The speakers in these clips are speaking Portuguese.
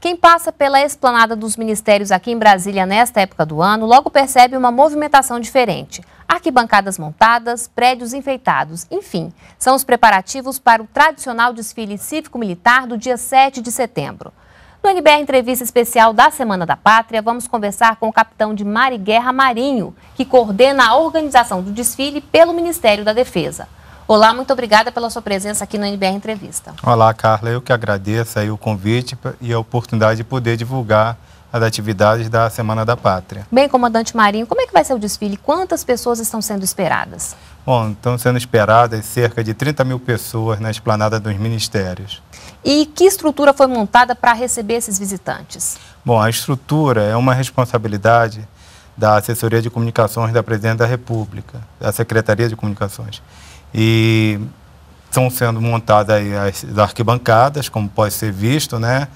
Quem passa pela esplanada dos ministérios aqui em Brasília nesta época do ano logo percebe uma movimentação diferente. Arquibancadas montadas, prédios enfeitados, enfim, são os preparativos para o tradicional desfile cívico-militar do dia 7 de setembro. No NBR Entrevista Especial da Semana da Pátria, vamos conversar com o capitão de Mar e Guerra Marinho, que coordena a organização do desfile pelo Ministério da Defesa. Olá, muito obrigada pela sua presença aqui no NBR Entrevista. Olá, Carla, eu que agradeço aí o convite e a oportunidade de poder divulgar as atividades da Semana da Pátria. Bem, comandante Marinho, como é que vai ser o desfile? Quantas pessoas estão sendo esperadas? Bom, estão sendo esperadas cerca de 30 mil pessoas na esplanada dos ministérios. E que estrutura foi montada para receber esses visitantes? Bom, a estrutura é uma responsabilidade da Assessoria de Comunicações da Presidente da República, da Secretaria de Comunicações. E estão sendo montadas aí as arquibancadas, como pode ser visto, né?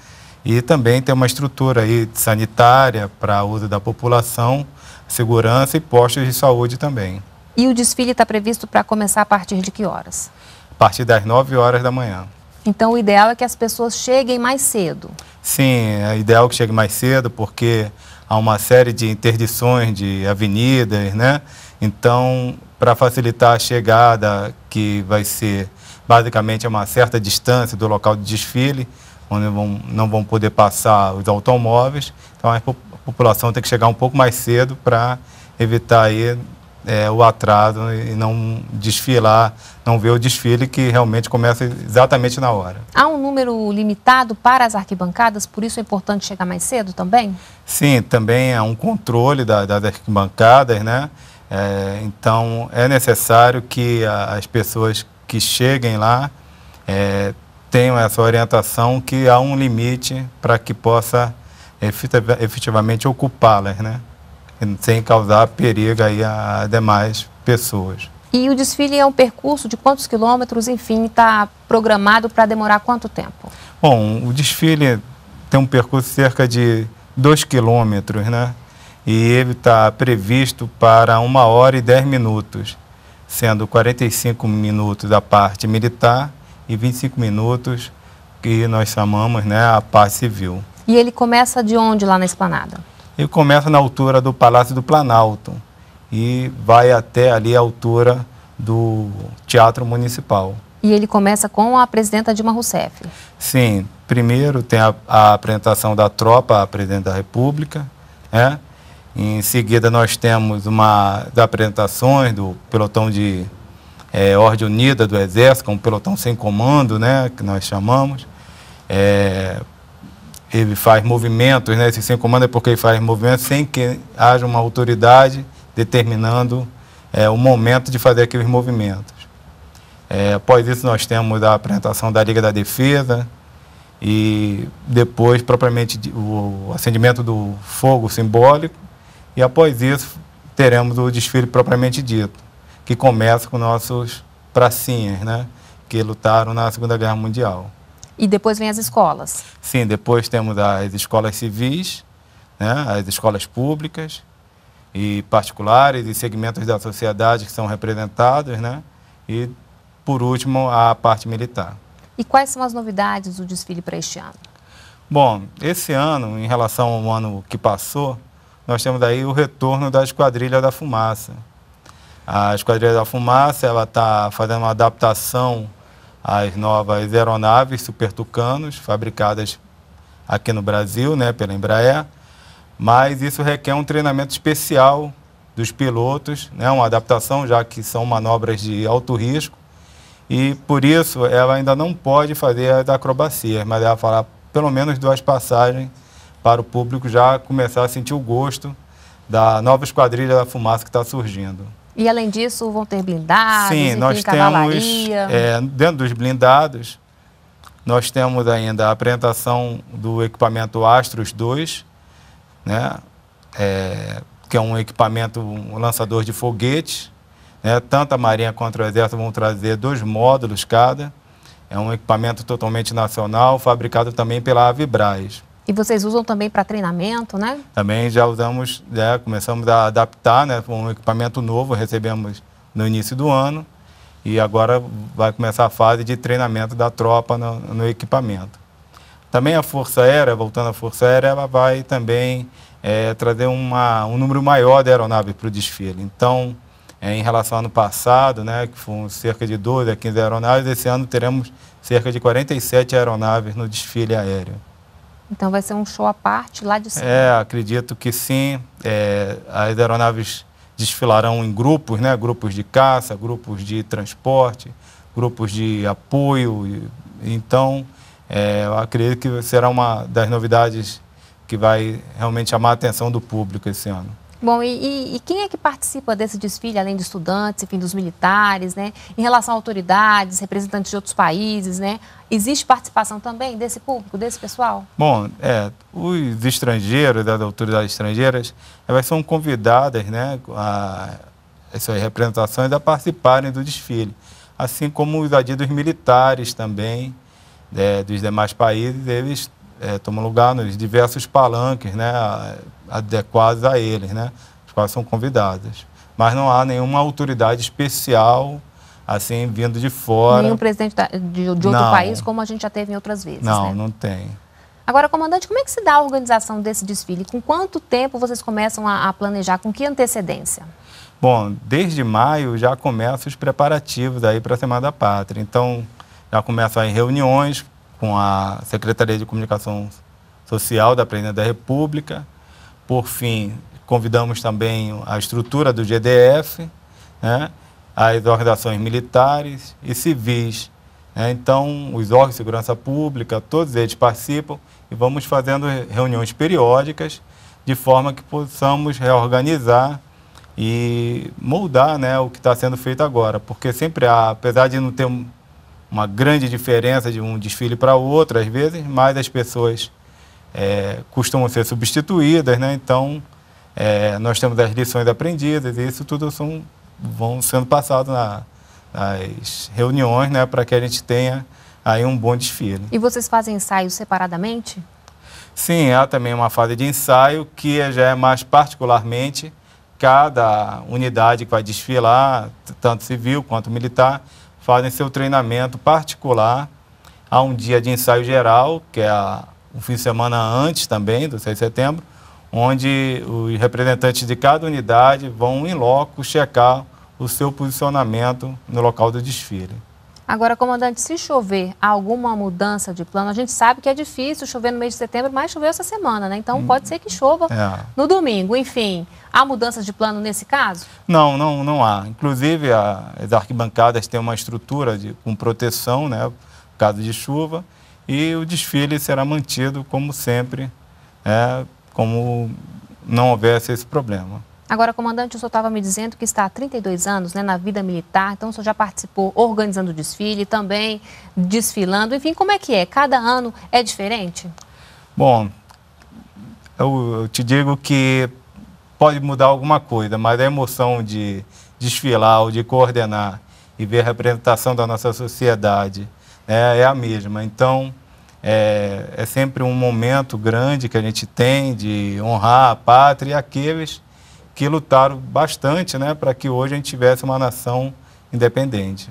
E também tem uma estrutura aí sanitária para uso da população, segurança e postos de saúde também. E o desfile está previsto para começar a partir de que horas? A partir das 9 horas da manhã. Então o ideal é que as pessoas cheguem mais cedo. Sim, é ideal que chegue mais cedo porque há uma série de interdições de avenidas, né? Então para facilitar a chegada, que vai ser basicamente a uma certa distância do local de desfile, onde vão, não vão poder passar os automóveis. Então a população tem que chegar um pouco mais cedo para evitar aí, é, o atraso e não desfilar, não ver o desfile que realmente começa exatamente na hora. Há um número limitado para as arquibancadas, por isso é importante chegar mais cedo também? Sim, também há um controle da, das arquibancadas, né? É, então, é necessário que a, as pessoas que cheguem lá é, tenham essa orientação que há um limite para que possa efetivamente ocupá-las, né? sem causar perigo aí a demais pessoas. E o desfile é um percurso de quantos quilômetros, enfim, está programado para demorar quanto tempo? Bom, o desfile tem um percurso cerca de 2 quilômetros, né? e ele está previsto para uma hora e dez minutos, sendo 45 minutos da parte militar e 25 minutos que nós chamamos né, a parte civil. E ele começa de onde lá na esplanada? Ele começa na altura do Palácio do Planalto e vai até ali a altura do Teatro Municipal. E ele começa com a presidenta Dilma Rousseff. Sim, primeiro tem a, a apresentação da tropa à presidente da República, né? Em seguida, nós temos uma das apresentações do pelotão de é, Ordem Unida do Exército, um pelotão sem comando, né, que nós chamamos. É, ele faz movimentos, né, esse sem comando é porque ele faz movimentos sem que haja uma autoridade determinando é, o momento de fazer aqueles movimentos. É, após isso, nós temos a apresentação da Liga da Defesa e depois, propriamente, o acendimento do fogo simbólico e após isso, teremos o desfile propriamente dito, que começa com nossos pracinhas, né? Que lutaram na Segunda Guerra Mundial. E depois vem as escolas? Sim, depois temos as escolas civis, né? as escolas públicas e particulares e segmentos da sociedade que são representados, né? E, por último, a parte militar. E quais são as novidades do desfile para este ano? Bom, esse ano, em relação ao ano que passou, nós temos daí o retorno da Esquadrilha da Fumaça. A Esquadrilha da Fumaça ela está fazendo uma adaptação às novas aeronaves Super Tucanos, fabricadas aqui no Brasil, né, pela Embraer, mas isso requer um treinamento especial dos pilotos, né, uma adaptação, já que são manobras de alto risco, e por isso ela ainda não pode fazer as acrobacias, mas ela fará pelo menos duas passagens para o público já começar a sentir o gosto da nova esquadrilha da fumaça que está surgindo. E além disso, vão ter blindados? Sim, nós temos. É, dentro dos blindados, nós temos ainda a apresentação do equipamento Astros 2, né? É, que é um equipamento, um lançador de foguetes. Né? Tanto a Marinha quanto o Exército vão trazer dois módulos cada. É um equipamento totalmente nacional, fabricado também pela Avibraz. E vocês usam também para treinamento, né? Também já usamos, já começamos a adaptar, né? Um equipamento novo recebemos no início do ano e agora vai começar a fase de treinamento da tropa no, no equipamento. Também a Força Aérea, voltando à Força Aérea, ela vai também é, trazer uma, um número maior de aeronaves para o desfile. Então, é, em relação ao ano passado, né, que foram cerca de 12 a 15 aeronaves, esse ano teremos cerca de 47 aeronaves no desfile aéreo. Então vai ser um show à parte lá de cima? É, acredito que sim. É, as aeronaves desfilarão em grupos, né? Grupos de caça, grupos de transporte, grupos de apoio. Então, é, eu acredito que será uma das novidades que vai realmente chamar a atenção do público esse ano. Bom, e, e, quem é que participa desse desfile, além de estudantes, enfim, dos militares, né? Em relação a autoridades, representantes de outros países, né? Existe participação também desse público, desse pessoal? Bom, é, os estrangeiros, né, das autoridades estrangeiras, elas são convidadas, né, a, as suas representações a participarem do desfile. Assim como os adidos militares também, né, dos demais países, eles é, tomam lugar nos diversos palanques né, adequados a eles, né, os quais são convidados. Mas não há nenhuma autoridade especial assim vindo de fora. Nenhum presidente de, de, outro não. país, como a gente já teve em outras vezes. Não, né? não tem. Agora, comandante, como é que se dá a organização desse desfile? Com quanto tempo vocês começam a, a planejar? Com que antecedência? Bom, desde maio já começam os preparativos aí para a Semana da Pátria. Então, já começam em reuniões com a Secretaria de Comunicação Social da Presidência da República. Por fim, convidamos também a estrutura do GDF, né, as organizações militares e civis. Né? Então, os órgãos de segurança pública, todos eles participam e vamos fazendo reuniões periódicas de forma que possamos reorganizar e moldar né, o que está sendo feito agora, porque sempre há, apesar de não ter uma grande diferença de um desfile para outro, às vezes, mas as pessoas é, costumam ser substituídas, né? Então, é, nós temos as lições aprendidas e isso tudo são, vão sendo passado na, nas reuniões, né? Para que a gente tenha aí um bom desfile. E vocês fazem ensaios separadamente? Sim, há também uma fase de ensaio que já é mais particularmente cada unidade que vai desfilar, tanto civil quanto militar, fazem seu treinamento particular. Há um dia de ensaio geral, que é a, um fim de semana antes também, do 6 de setembro, onde os representantes de cada unidade vão em loco checar o seu posicionamento no local do desfile. Agora, comandante, se chover alguma mudança de plano, a gente sabe que é difícil chover no mês de setembro, mas choveu essa semana, né? Então hum. pode ser que uhum. chova é. no domingo. Enfim, há mudanças de plano nesse caso? Não, não, não há. Inclusive, a, as arquibancadas têm uma estrutura de, com proteção, né? caso de chuva. E o desfile será mantido, como sempre, é, como não houvesse esse problema. Agora, comandante, o senhor estava me dizendo que está há 32 anos né, na vida militar, então o senhor já participou organizando o desfile, também desfilando, enfim, como é que é? Cada ano é diferente? Bom, eu te digo que pode mudar alguma coisa, mas a emoção de desfilar ou de coordenar e ver a representação da nossa sociedade né, é a mesma. Então, é, é sempre um momento grande que a gente tem de honrar a pátria e aqueles que lutaram bastante né, para que hoje a gente tivesse uma nação independente.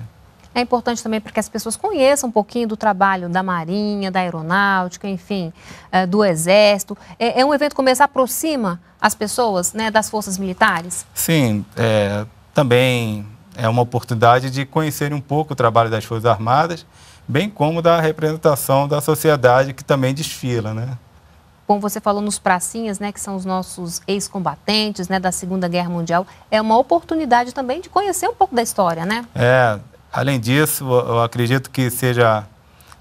É importante também para que as pessoas conheçam um pouquinho do trabalho da Marinha, da Aeronáutica, enfim, eh, do Exército. É, é, um evento que começa, aproxima as pessoas né, das forças militares? Sim, é, também é uma oportunidade de conhecer um pouco o trabalho das Forças Armadas, bem como da representação da sociedade que também desfila, né? como você falou nos pracinhas, né, que são os nossos ex-combatentes, né, da Segunda Guerra Mundial, é uma oportunidade também de conhecer um pouco da história, né? É, além disso, eu acredito que seja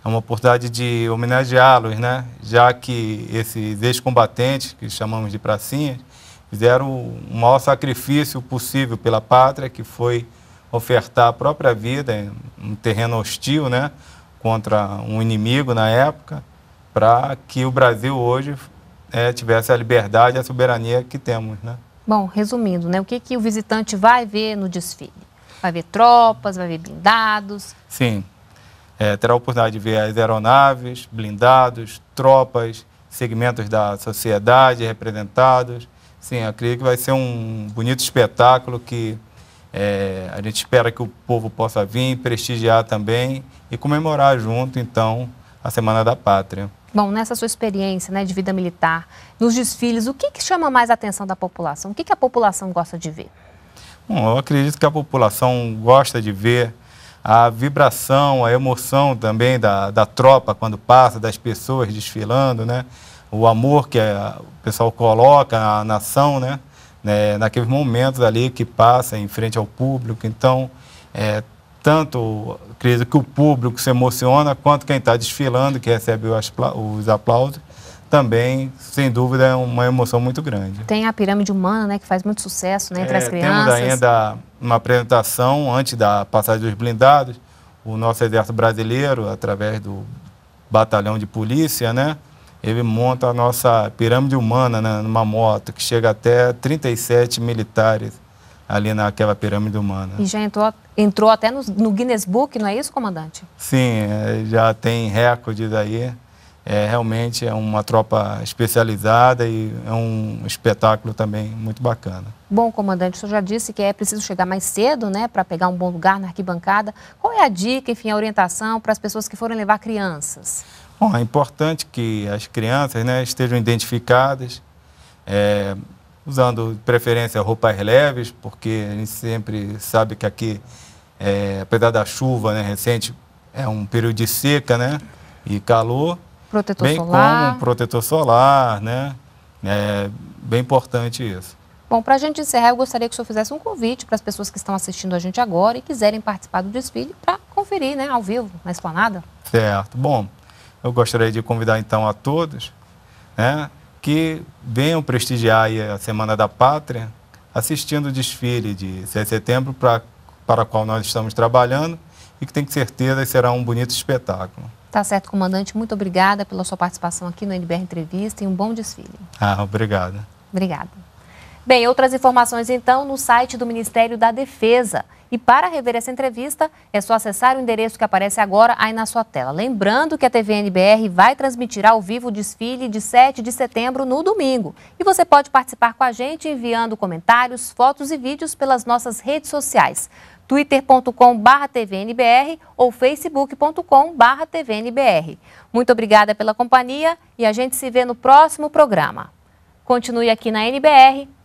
uma oportunidade de homenageá-los, né, já que esses ex-combatentes, que chamamos de pracinhas, fizeram o maior sacrifício possível pela pátria, que foi ofertar a própria vida em um terreno hostil, né, contra um inimigo na época para que o Brasil hoje é, tivesse a liberdade e a soberania que temos. Né? Bom, resumindo, né, o que, que o visitante vai ver no desfile? Vai ver tropas, vai ver blindados? Sim, é, terá a oportunidade de ver as aeronaves, blindados, tropas, segmentos da sociedade representados. Sim, eu acredito que vai ser um bonito espetáculo que é, a gente espera que o povo possa vir, prestigiar também e comemorar junto, então, a Semana da Pátria. Bom, nessa sua experiência né, de vida militar, nos desfiles, o que, que chama mais a atenção da população? O que, que a população gosta de ver? Bom, eu acredito que a população gosta de ver a vibração, a emoção também da, da tropa quando passa, das pessoas desfilando, né? O amor que a, eh, o pessoal coloca na nação, né? né? Naqueles momentos ali que passa em frente ao público. Então, é, tanto, Cris, que o público se emociona, quanto quem está desfilando, que recebe os aplausos, também, sem dúvida, é uma emoção muito grande. Tem a pirâmide humana, né, que faz muito sucesso né, entre é, as crianças. Temos ainda uma apresentação antes da passagem dos blindados, o nosso exército brasileiro, através do batalhão de polícia, né, ele monta a nossa pirâmide humana né, numa moto que chega até 37 militares ali naquela pirâmide humana. E já entrou, entrou até no, no Guinness Book, não é isso, comandante? Sim, é, já tem recordes aí. É, realmente é uma tropa especializada e é um espetáculo também muito bacana. Bom, comandante, o senhor já disse que é preciso chegar mais cedo, né, para pegar um bom lugar na arquibancada. Qual é a dica, enfim, a orientação para as pessoas que forem levar crianças? Bom, é importante que as crianças, né, estejam identificadas, é, usando de preferência roupas leves, porque a gente sempre sabe que aqui, é, apesar da chuva né, recente, é um período de seca né, e calor. Protetor bem solar. como um protetor solar, né? É bem importante isso. Bom, para a gente encerrar, eu gostaria que o senhor fizesse um convite para as pessoas que estão assistindo a gente agora e quiserem participar do desfile para conferir né, ao vivo, na esplanada. Certo. Bom, eu gostaria de convidar então a todos né, que venham prestigiar a Semana da Pátria assistindo o desfile de 7 de setembro pra, para o qual nós estamos trabalhando e que tem certeza será um bonito espetáculo. Tá certo, comandante. Muito obrigada pela sua participação aqui no NBR Entrevista e um bom desfile. Ah, obrigada. Obrigada. Bem, outras informações então no site do Ministério da Defesa. E para rever essa entrevista, é só acessar o endereço que aparece agora aí na sua tela. Lembrando que a TVNBR vai transmitir ao vivo o desfile de 7 de setembro no domingo. E você pode participar com a gente enviando comentários, fotos e vídeos pelas nossas redes sociais twitter.com.br tvnbr ou facebook.com.br tvnbr. Muito obrigada pela companhia e a gente se vê no próximo programa. Continue aqui na NBR